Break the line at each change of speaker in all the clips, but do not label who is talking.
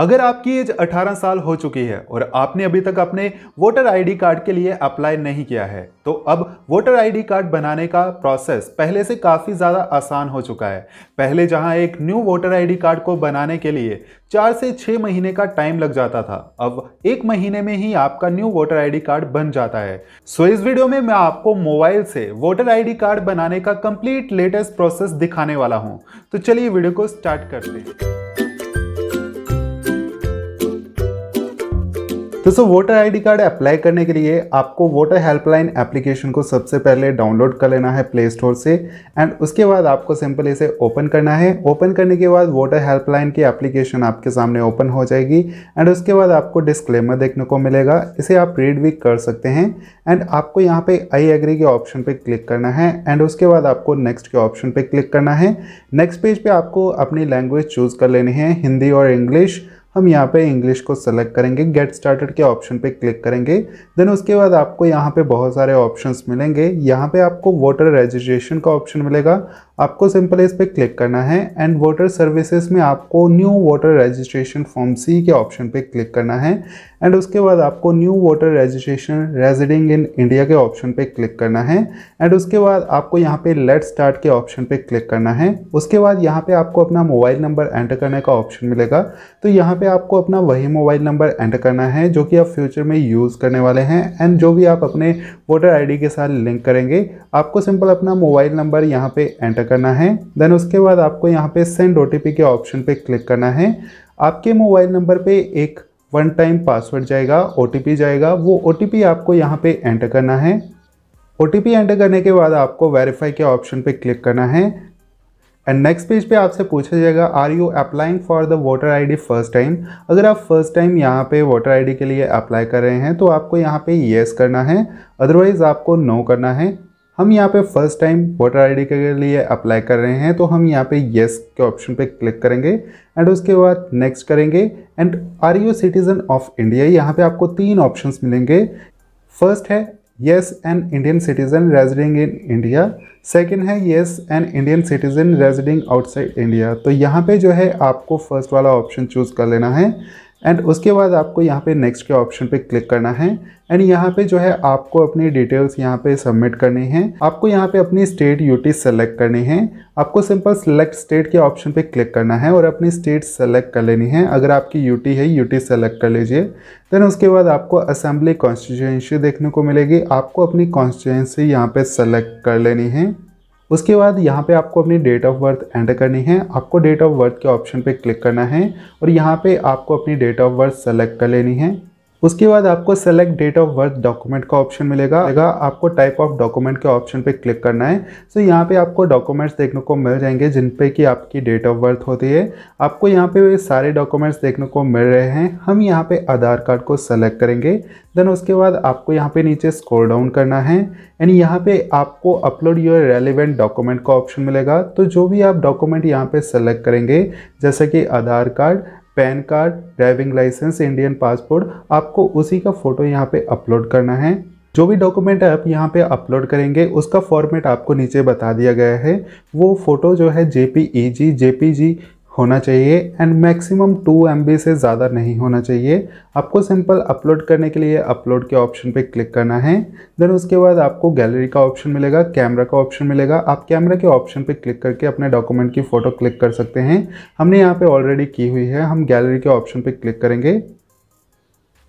अगर आपकी एज 18 साल हो चुकी है और आपने अभी तक अपने वोटर आईडी कार्ड के लिए अप्लाई नहीं किया है तो अब वोटर आईडी कार्ड बनाने का प्रोसेस पहले से काफ़ी ज़्यादा आसान हो चुका है पहले जहां एक न्यू वोटर आईडी कार्ड को बनाने के लिए चार से छः महीने का टाइम लग जाता था अब एक महीने में ही आपका न्यू वोटर आई कार्ड बन जाता है सो इस वीडियो में मैं आपको मोबाइल से वोटर आई कार्ड बनाने का कम्प्लीट लेटेस्ट प्रोसेस दिखाने वाला हूँ तो चलिए वीडियो को स्टार्ट करते हैं तो so voter ID card apply करने के लिए आपको वोटर हेल्पलाइन एप्लीकेशन को सबसे पहले डाउनलोड कर लेना है प्ले स्टोर से एंड उसके बाद आपको सिंपल इसे ओपन करना है ओपन करने के बाद वोटर हेल्पलाइन की एप्लीकेशन आपके सामने ओपन हो जाएगी एंड उसके बाद आपको डिस्क्लेमर देखने को मिलेगा इसे आप रीड भी कर सकते हैं एंड आपको यहाँ पर आई एग्री के ऑप्शन पर क्लिक करना है एंड उसके बाद आपको नेक्स्ट के ऑप्शन पर क्लिक करना है नेक्स्ट पेज पर आपको अपनी लैंग्वेज चूज़ कर लेनी है हिंदी और इंग्लिश हम यहाँ पे इंग्लिश को सेलेक्ट करेंगे गेट स्टार्टेड के ऑप्शन पे क्लिक करेंगे देन उसके बाद आपको यहाँ पे बहुत सारे ऑप्शंस मिलेंगे यहाँ पे आपको वोटर रजिस्ट्रेशन का ऑप्शन मिलेगा आपको सिंपल इस पर क्लिक करना है एंड वोटर सर्विसेज में आपको new voter registration form C के ऑप्शन पे क्लिक करना है एंड उसके बाद आपको new voter registration residing in India के ऑप्शन पे क्लिक करना है एंड उसके बाद आपको यहाँ पे लेट स्टार्ट के ऑप्शन पे क्लिक करना है उसके बाद यहाँ पे आपको अपना मोबाइल नंबर एंटर करने का ऑप्शन मिलेगा तो यहाँ पे आपको अपना वही मोबाइल नंबर एंटर करना है जो कि आप फ्यूचर में यूज़ करने वाले हैं एंड जो भी आप अपने वोटर आईडी के साथ लिंक करेंगे आपको सिंपल अपना मोबाइल नंबर यहाँ पे एंटर करना है देन उसके बाद आपको यहाँ पे सेंड ओ के ऑप्शन पे क्लिक करना है आपके मोबाइल नंबर पे एक वन टाइम पासवर्ड जाएगा ओ जाएगा वो ओ आपको यहाँ पे एंटर करना है ओ एंटर करने के बाद आपको वेरीफाई के ऑप्शन पे क्लिक करना है एंड नेक्स्ट पेज पे आपसे पूछा जाएगा are you applying for the voter ID first time अगर आप फर्स्ट टाइम यहाँ पे वोटर आईडी के लिए अप्लाई कर रहे हैं तो आपको यहाँ पे येस करना है अदरवाइज़ आपको नो no करना है हम यहाँ पे फर्स्ट टाइम वोटर आईडी के लिए अप्लाई कर रहे हैं तो हम यहाँ पे येस के ऑप्शन पे क्लिक करेंगे एंड उसके बाद नेक्स्ट करेंगे and are you citizen of India यहाँ पे आपको तीन ऑप्शन मिलेंगे फर्स्ट है yes an Indian citizen residing in India second है yes an Indian citizen residing outside India तो यहाँ पर जो है आपको फर्स्ट वाला ऑप्शन चूज कर लेना है एंड उसके बाद आपको यहाँ पे नेक्स्ट के ऑप्शन पे क्लिक करना है एंड यहाँ पे जो है आपको अपनी डिटेल्स यहाँ पे सबमिट करनी है आपको यहाँ पे अपनी स्टेट यूटी सेलेक्ट करनी है आपको सिंपल सेलेक्ट स्टेट के ऑप्शन पे क्लिक करना है और अपनी स्टेट सेलेक्ट कर लेनी है अगर आपकी यूटी है यूटी सेलेक्ट कर लीजिए देन उसके बाद आपको असेंबली कॉन्स्टिट्यूएंसी देखने को मिलेगी आपको अपनी कॉन्स्टिट्यूएंसी यहाँ पर सेलेक्ट कर लेनी है उसके बाद यहाँ पे आपको अपनी डेट ऑफ बर्थ एंटर करनी है आपको डेट ऑफ बर्थ के ऑप्शन पे क्लिक करना है और यहाँ पे आपको अपनी डेट ऑफ बर्थ सेलेक्ट कर लेनी है उसके बाद आपको select date of birth document का ऑप्शन मिलेगा आपको टाइप ऑफ डॉक्यूमेंट के ऑप्शन पे क्लिक करना है सो so, यहाँ पे आपको डॉक्यूमेंट्स देखने को मिल जाएंगे जिन पे कि आपकी डेट ऑफ बर्थ होती है आपको यहाँ पे सारे डॉक्यूमेंट्स देखने को मिल रहे हैं हम यहाँ पे आधार कार्ड को सेलेक्ट करेंगे देन उसके बाद आपको यहाँ पे नीचे स्कोर डाउन करना है एंड यहाँ पे आपको अपलोड योर रेलिवेंट डॉक्यूमेंट का ऑप्शन मिलेगा तो जो भी आप डॉक्यूमेंट यहाँ पे सेलेक्ट करेंगे जैसे कि Aadhaar card PAN card driving licence Indian passport आपको उसी का फ़ोटो यहाँ पे अपलोड करना है जो भी डॉक्यूमेंट आप यहाँ पे अपलोड करेंगे उसका फॉर्मेट आपको नीचे बता दिया गया है वो फ़ोटो जो है जे पी ई जी जे पी जी होना चाहिए एंड मैक्सिमम टू एम से ज़्यादा नहीं होना चाहिए आपको सिंपल अपलोड करने के लिए अपलोड के ऑप्शन पे क्लिक करना है देन उसके बाद आपको गैलरी का ऑप्शन मिलेगा कैमरा का ऑप्शन मिलेगा आप कैमरा के ऑप्शन पे क्लिक करके अपने डॉक्यूमेंट की फ़ोटो क्लिक कर सकते हैं हमने यहाँ पे ऑलरेडी की हुई है हम गैलरी के ऑप्शन पर क्लिक करेंगे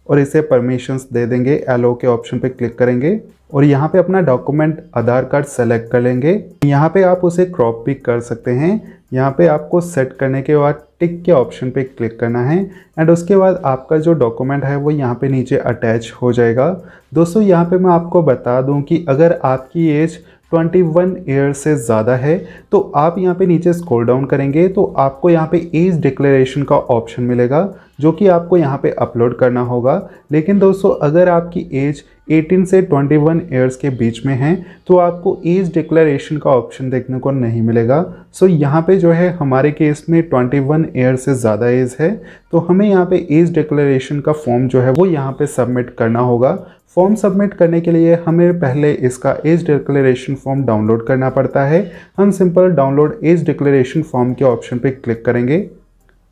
और इसे परमिशंस दे देंगे एलो के ऑप्शन पे क्लिक करेंगे और यहाँ पे अपना डॉक्यूमेंट आधार कार्ड सेलेक्ट कर लेंगे यहाँ पे आप उसे क्रॉप भी कर सकते हैं यहाँ पे आपको सेट करने के बाद टिक के ऑप्शन पे क्लिक करना है एंड उसके बाद आपका जो डॉक्यूमेंट है वो यहाँ पे नीचे अटैच हो जाएगा दोस्तों यहाँ पे मैं आपको बता दूँ कि अगर आपकी एज 21 वन ईयर से ज़्यादा है तो आप यहाँ पे नीचे स्क्रॉल डाउन करेंगे तो आपको यहाँ पे एज डिक्लेरेशन का ऑप्शन मिलेगा जो कि आपको यहाँ पे अपलोड करना होगा लेकिन दोस्तों अगर आपकी एज 18 से 21 वन ईयर्स के बीच में है तो आपको एज डिक्लेरेशन का ऑप्शन देखने को नहीं मिलेगा सो so, यहाँ पे जो है हमारे केस में 21 वन ईयर से ज़्यादा एज है तो हमें यहाँ पे एज डिक्लेरेशन का फॉर्म जो है वो यहाँ पे सबमिट करना होगा फॉर्म सबमिट करने के लिए हमें पहले इसका एज डिक्लेरेशन फॉर्म डाउनलोड करना पड़ता है हम simple download age declaration form के ऑप्शन पे क्लिक करेंगे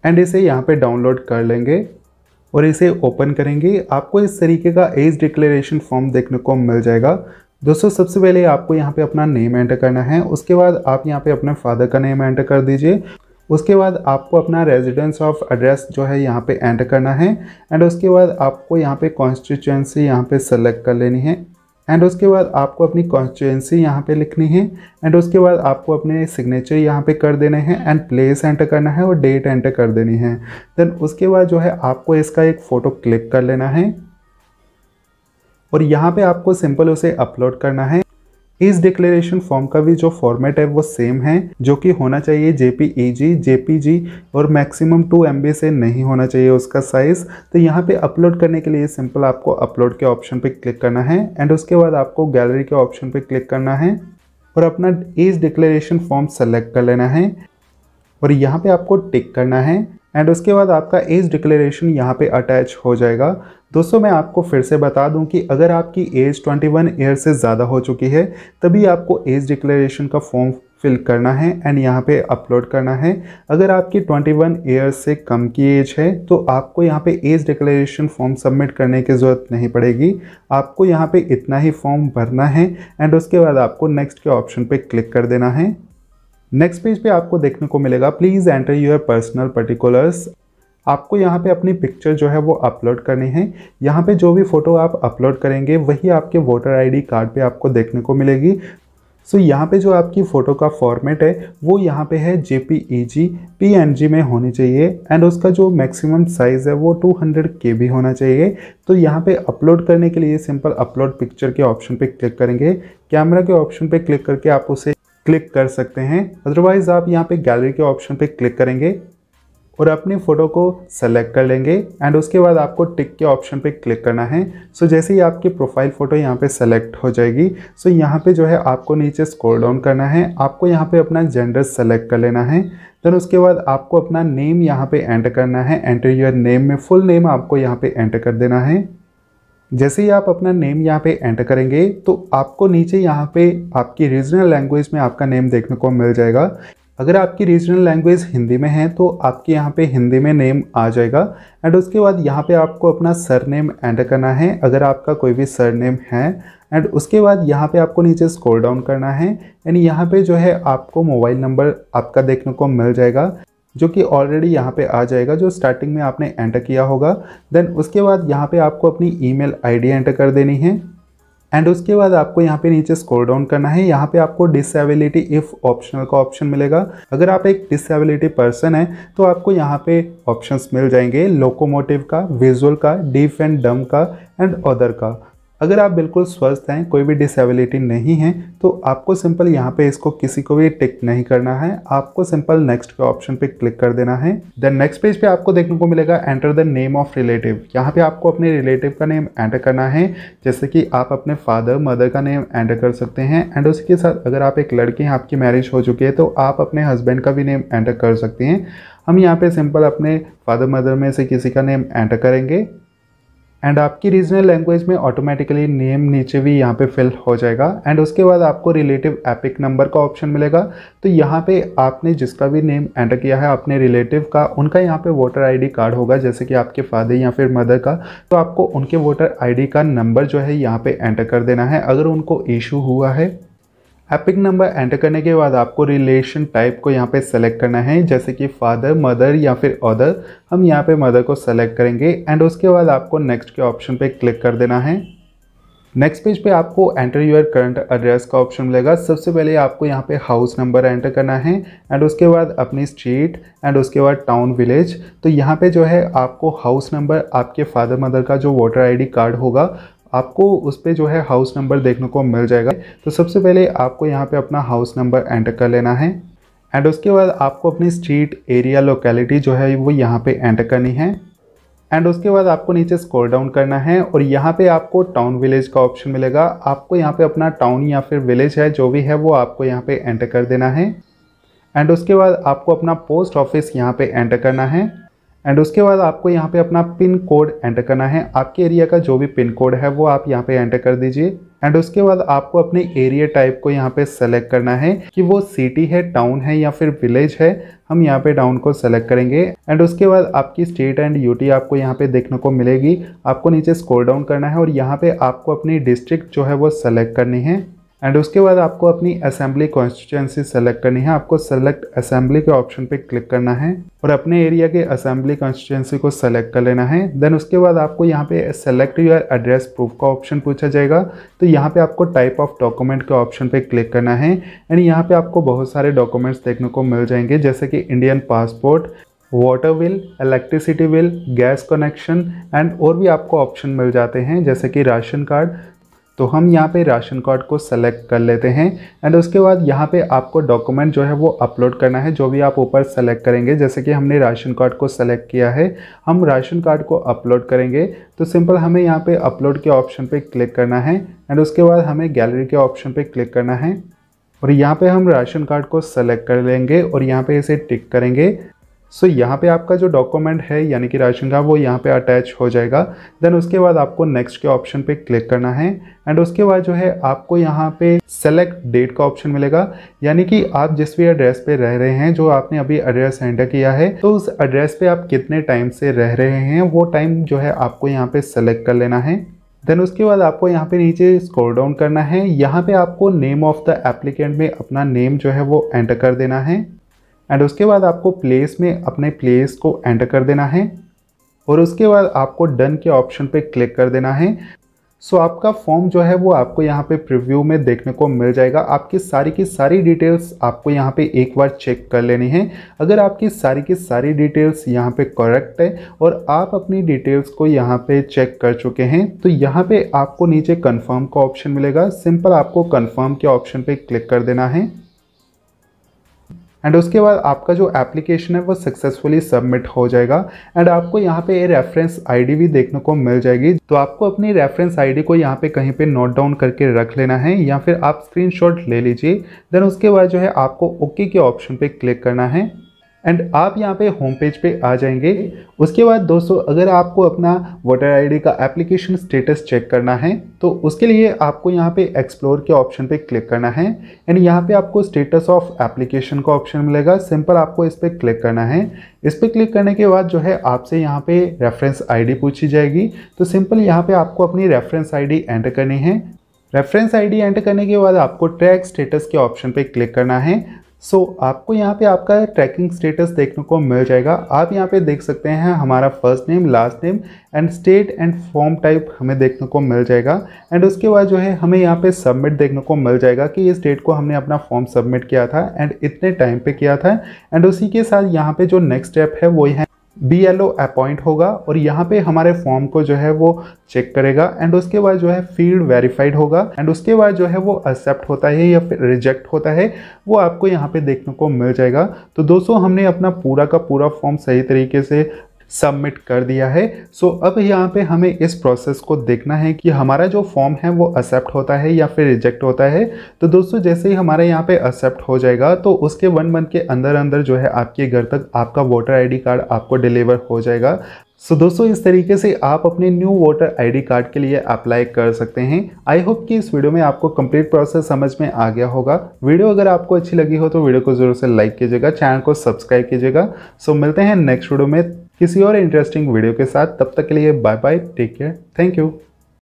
एंड इसे यहाँ पे डाउनलोड कर लेंगे और इसे ओपन करेंगे आपको इस तरीके का एज डिक्लेरेशन फॉर्म देखने को मिल जाएगा दोस्तों सबसे पहले आपको यहाँ पे अपना नेम एंटर करना है उसके बाद आप यहाँ पे अपने फादर का नेम एंटर कर दीजिए उसके बाद आपको अपना रेजिडेंस ऑफ एड्रेस जो है यहाँ पे एंटर करना है एंड उसके बाद आपको यहाँ पे कॉन्स्टिट्यूंसी यहाँ पे सेलेक्ट कर लेनी है एंड उसके बाद आपको अपनी कॉन्स्टिट्यूंसी यहाँ पे लिखनी है एंड उसके बाद आपको अपने सिग्नेचर यहाँ पे कर देने हैं एंड प्लेस एंटर करना है और डेट एंटर कर देनी है देन उसके बाद जो है आपको इसका एक फ़ोटो क्लिक कर लेना है और यहाँ पे आपको सिंपल उसे अपलोड करना है इस डिक्लेरेशन फॉर्म का भी जो फॉर्मेट है वो सेम है जो कि होना चाहिए जेपीईजी जेपीजी e और मैक्सिमम टू एम से नहीं होना चाहिए उसका साइज़ तो यहाँ पे अपलोड करने के लिए सिंपल आपको अपलोड के ऑप्शन पे क्लिक करना है एंड उसके बाद आपको गैलरी के ऑप्शन पे क्लिक करना है और अपना इस डिक्लेरेशन फॉर्म सेलेक्ट कर लेना है और यहाँ पे आपको टिक करना है एंड उसके बाद आपका एज डिक्लेरेशन यहाँ पे अटैच हो जाएगा दोस्तों मैं आपको फिर से बता दूं कि अगर आपकी एज 21 वन ईयर से ज़्यादा हो चुकी है तभी आपको एज डिक्लेरेशन का फॉर्म फिल करना है एंड यहाँ पे अपलोड करना है अगर आपकी 21 वन से कम की एज है तो आपको यहाँ पे एज डिक्लेरेशन फॉर्म सबमिट करने की ज़रूरत नहीं पड़ेगी आपको यहाँ पे इतना ही फॉर्म भरना है एंड उसके बाद आपको नेक्स्ट के ऑप्शन पे क्लिक कर देना है नेक्स्ट पेज पे आपको देखने को मिलेगा please enter your personal particulars आपको यहाँ पे अपनी पिक्चर जो है वो अपलोड करनी है यहाँ पे जो भी फ़ोटो आप अपलोड करेंगे वही आपके वोटर आईडी कार्ड पे आपको देखने को मिलेगी सो so, यहाँ पे जो आपकी फ़ोटो का फॉर्मेट है वो यहाँ पे है J P E G P N G में होनी चाहिए एंड उसका जो मैक्सिमम साइज़ है वो 200 हंड्रेड के भी होना चाहिए तो यहाँ पे अपलोड करने के लिए सिंपल अपलोड पिक्चर के ऑप्शन पे क्लिक करेंगे कैमरा के ऑप्शन पे क्लिक करके आप उसे क्लिक कर सकते हैं अदरवाइज़ आप यहाँ पे गैलरी के ऑप्शन पे क्लिक करेंगे और अपनी फ़ोटो को सेलेक्ट कर लेंगे एंड उसके बाद आपको टिक के ऑप्शन पे क्लिक करना है सो so, जैसे ही आपकी प्रोफाइल फ़ोटो यहाँ पे सेलेक्ट हो जाएगी सो so, यहाँ पे जो है आपको नीचे स्क्रॉल डाउन करना है आपको यहाँ पे अपना जेंडर सेलेक्ट कर लेना है देन उसके बाद आपको अपना नेम यहाँ पे एंटर करना है एंटर योर नेम में फुल नेम आपको यहाँ पर एंटर कर देना है जैसे ही आप अपना नेम यहाँ पे एंटर करेंगे तो आपको नीचे यहाँ पे आपकी रीजनल लैंग्वेज में आपका नेम देखने को मिल जाएगा अगर आपकी रीजनल लैंग्वेज हिंदी में है तो आपके यहाँ पे हिंदी में नेम आ जाएगा एंड उसके बाद यहाँ पे आपको अपना सर नेम एंटर करना है अगर आपका कोई भी सर नेम है एंड उसके बाद यहाँ पे आपको नीचे स्क्रॉल डाउन करना है एंड यहाँ पे जो है आपको मोबाइल नंबर आपका देखने को मिल जाएगा जो कि ऑलरेडी यहाँ पे आ जाएगा जो स्टार्टिंग में आपने एंटर किया होगा देन उसके बाद यहाँ पे आपको अपनी ईमेल आईडी एंटर कर देनी है एंड उसके बाद आपको यहाँ पे नीचे स्क्रॉल डाउन करना है यहाँ पे आपको डिसेबिलिटी इफ़ ऑप्शनल का ऑप्शन मिलेगा अगर आप एक डिसेबिलिटी पर्सन है तो आपको यहाँ पे ऑप्शंस मिल जाएंगे लोकोमोटिव का विजुअल का डीफ एंड डम का एंड अदर का अगर आप बिल्कुल स्वस्थ हैं कोई भी डिसेबिलिटी नहीं है तो आपको सिंपल यहाँ पे इसको किसी को भी टिक नहीं करना है आपको सिंपल नेक्स्ट के ऑप्शन पे क्लिक कर देना है देन नेक्स्ट पेज पे आपको देखने को मिलेगा enter the name of relative यहाँ पे आपको अपने रिलेटिव का नेम एंटर करना है जैसे कि आप अपने फादर मदर का नेम एंटर कर सकते हैं एंड उसके साथ अगर आप एक लड़के हैं आपकी मैरिज हो चुकी है तो आप अपने हस्बैंड का भी नेम एंटर कर सकते हैं हम यहाँ पे सिंपल अपने फादर मदर में से किसी का नेम एंटर करेंगे एंड आपकी रीजनल लैंग्वेज में ऑटोमेटिकली नेम नीचे भी यहाँ पे फिल हो जाएगा एंड उसके बाद आपको रिलेटिव एपिक नंबर का ऑप्शन मिलेगा तो यहाँ पे आपने जिसका भी नेम एंटर किया है अपने रिलेटिव का उनका यहाँ पे वोटर आईडी कार्ड होगा जैसे कि आपके फादर या फिर मदर का तो आपको उनके वोटर आई का नंबर जो है यहाँ पर एंटर कर देना है अगर उनको ईशू हुआ है एपिक नंबर एंटर करने के बाद आपको रिलेशन टाइप को यहाँ पे सेलेक्ट करना है जैसे कि फादर मदर या फिर अदर हम यहाँ पे मदर को सेलेक्ट करेंगे एंड उसके बाद आपको नेक्स्ट के ऑप्शन पे क्लिक कर देना है नेक्स्ट पेज पे आपको एंटर योर करंट एड्रेस का ऑप्शन मिलेगा सबसे पहले आपको यहाँ पे हाउस नंबर एंटर करना है एंड उसके बाद अपनी स्ट्रीट एंड उसके बाद टाउन विलेज तो यहाँ पे जो है आपको हाउस नंबर आपके फादर मदर का जो वोटर आईडी कार्ड होगा आपको उस पर जो है हाउस नंबर देखने को मिल जाएगा तो सबसे पहले आपको यहाँ पे अपना हाउस नंबर एंटर कर लेना है एंड उसके बाद आपको अपनी स्ट्रीट एरिया लोकेलिटी जो है वो यहाँ पे एंटर करनी है एंड उसके बाद आपको नीचे स्कोर डाउन करना है और यहाँ पे आपको टाउन विलेज का ऑप्शन मिलेगा आपको यहाँ पे अपना टाउन या फिर विलेज है जो भी है वो आपको यहाँ पे एंटर कर देना है एंड उसके बाद आपको अपना पोस्ट ऑफिस यहाँ पे एंटर करना है एंड उसके बाद आपको यहाँ पे अपना पिन कोड एंटर करना है आपके एरिया का जो भी पिन कोड है वो आप यहाँ पे एंटर कर दीजिए एंड उसके बाद आपको अपने एरिया टाइप को यहाँ पे सेलेक्ट करना है कि वो सिटी है टाउन है या फिर विलेज है हम यहाँ पे टाउन को सेलेक्ट करेंगे एंड उसके बाद आपकी स्टेट एंड यूटी आपको यहाँ पे देखने को मिलेगी आपको नीचे स्कोर डाउन करना है और यहाँ पे आपको अपनी डिस्ट्रिक्ट जो है वो सेलेक्ट करनी है एंड उसके बाद आपको अपनी असेंबली कॉन्स्टिट्यूंसी सेलेक्ट करनी है आपको सेलेक्ट असेंबली के ऑप्शन पे क्लिक करना है और अपने एरिया के असेंबली कॉन्स्टिट्यूंसी को सेलेक्ट कर लेना है देन उसके बाद आपको यहाँ पे सेलेक्ट योर एड्रेस प्रूफ का ऑप्शन पूछा जाएगा तो यहाँ पे आपको टाइप ऑफ डॉक्यूमेंट के ऑप्शन पे क्लिक करना है एंड यहाँ पे आपको बहुत सारे डॉक्यूमेंट्स देखने को मिल जाएंगे जैसे कि Indian passport water bill electricity bill gas connection and और भी आपको ऑप्शन मिल जाते हैं जैसे कि राशन कार्ड तो हम यहाँ पे राशन कार्ड को सेलेक्ट कर लेते हैं एंड उसके बाद यहाँ पे आपको डॉक्यूमेंट जो है वो अपलोड करना है जो भी आप ऊपर सेलेक्ट करेंगे जैसे कि हमने राशन कार्ड को सेलेक्ट किया है हम राशन कार्ड को अपलोड करेंगे तो सिंपल हमें यहाँ पे अपलोड के ऑप्शन पे क्लिक करना है एंड उसके बाद हमें गैलरी के ऑप्शन पर क्लिक करना है और यहाँ पर हम राशन कार्ड को सेलेक्ट कर लेंगे और यहाँ पर इसे टिक करेंगे सो so, यहाँ पे आपका जो डॉक्यूमेंट है यानी कि राशन कार्ड वो यहाँ पे अटैच हो जाएगा देन उसके बाद आपको नेक्स्ट के ऑप्शन पे क्लिक करना है एंड उसके बाद जो है आपको यहाँ पे सेलेक्ट डेट का ऑप्शन मिलेगा यानी कि आप जिस भी एड्रेस पे रह रहे हैं जो आपने अभी एड्रेस एंटर किया है तो उस एड्रेस पर आप कितने टाइम से रह रहे हैं वो टाइम जो है आपको यहाँ पर सेलेक्ट कर लेना है देन उसके बाद आपको यहाँ पे नीचे स्क्रॉल डाउन करना है यहाँ पे आपको नेम ऑफ द एप्लीकेंट में अपना नेम जो है वो एंटर कर देना है एंड उसके बाद आपको प्लेस में अपने प्लेस को एंटर कर देना है और उसके बाद आपको डन के ऑप्शन पे क्लिक कर देना है सो so, आपका फॉर्म जो है वो आपको यहाँ पे प्रीव्यू में देखने को मिल जाएगा आपकी सारी की सारी डिटेल्स आपको यहाँ पे एक बार चेक कर लेनी है अगर आपकी सारी की सारी डिटेल्स यहाँ पे करेक्ट है और आप अपनी डिटेल्स को यहाँ पे चेक कर चुके हैं तो यहाँ पे आपको नीचे कंफर्म का ऑप्शन मिलेगा सिंपल आपको कन्फर्म के ऑप्शन पर क्लिक कर देना है एंड उसके बाद आपका जो एप्लीकेशन है वो सक्सेसफुली सबमिट हो जाएगा एंड आपको यहाँ पे ये रेफरेंस आईडी भी देखने को मिल जाएगी तो आपको अपनी रेफरेंस आईडी को यहाँ पे कहीं पे नोट डाउन करके रख लेना है या फिर आप स्क्रीनशॉट ले लीजिए देन उसके बाद जो है आपको ओके के ऑप्शन पे क्लिक करना है एंड आप यहाँ पे होम पेज पे आ जाएंगे उसके बाद दोस्तों अगर आपको अपना वोटर आईडी का एप्लीकेशन स्टेटस चेक करना है तो उसके लिए आपको यहाँ पे एक्सप्लोर के ऑप्शन पे क्लिक करना है एंड यहाँ पे आपको स्टेटस ऑफ एप्लीकेशन का ऑप्शन मिलेगा सिंपल आपको इस पर क्लिक करना है इस पर क्लिक करने के बाद जो है आपसे यहाँ पे रेफरेंस आई पूछी जाएगी तो सिंपल यहाँ पर आपको अपनी रेफरेंस आई एंटर करनी है रेफरेंस आईडी एंटर करने के बाद आपको ट्रैक स्टेटस के ऑप्शन पे क्लिक करना है सो so, आपको यहाँ पे आपका ट्रैकिंग स्टेटस देखने को मिल जाएगा आप यहाँ पे देख सकते हैं हमारा first name last name and state and form type हमें देखने को मिल जाएगा एंड उसके बाद जो है हमें यहाँ पे सबमिट देखने को मिल जाएगा कि ये स्टेट को हमने अपना फॉर्म सबमिट किया था एंड इतने टाइम पे किया था एंड उसी के साथ यहाँ पर जो नेक्स्ट स्टेप है वो है बी एल ओ अपॉइंट होगा और यहाँ पे हमारे फॉर्म को जो है वो चेक करेगा एंड उसके बाद जो है फील्ड वेरीफाइड होगा एंड उसके बाद जो है वो एक्सेप्ट होता है या फिर रिजेक्ट होता है वो आपको यहाँ पे देखने को मिल जाएगा तो दोस्तों हमने अपना पूरा का पूरा फॉर्म सही तरीके से सबमिट कर दिया है सो अब यहाँ पे हमें इस प्रोसेस को देखना है कि हमारा जो फॉर्म है वो एक्सेप्ट होता है या फिर रिजेक्ट होता है तो दोस्तों जैसे ही हमारे यहाँ पे एक्सेप्ट हो जाएगा तो उसके वन मंथ के अंदर अंदर जो है आपके घर तक आपका वोटर आईडी कार्ड आपको डिलीवर हो जाएगा सो so, दोस्तों इस तरीके से आप अपने न्यू वोटर आईडी कार्ड के लिए अप्लाई कर सकते हैं आई होप कि इस वीडियो में आपको कंप्लीट प्रोसेस समझ में आ गया होगा वीडियो अगर आपको अच्छी लगी हो तो वीडियो को जरूर से लाइक कीजिएगा चैनल को सब्सक्राइब कीजिएगा सो so, मिलते हैं नेक्स्ट वीडियो में किसी और इंटरेस्टिंग वीडियो के साथ तब तक के लिए bye bye take care thank you